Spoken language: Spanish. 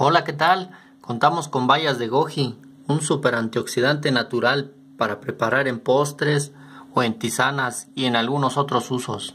Hola, ¿qué tal? Contamos con bayas de goji, un super antioxidante natural para preparar en postres o en tisanas y en algunos otros usos.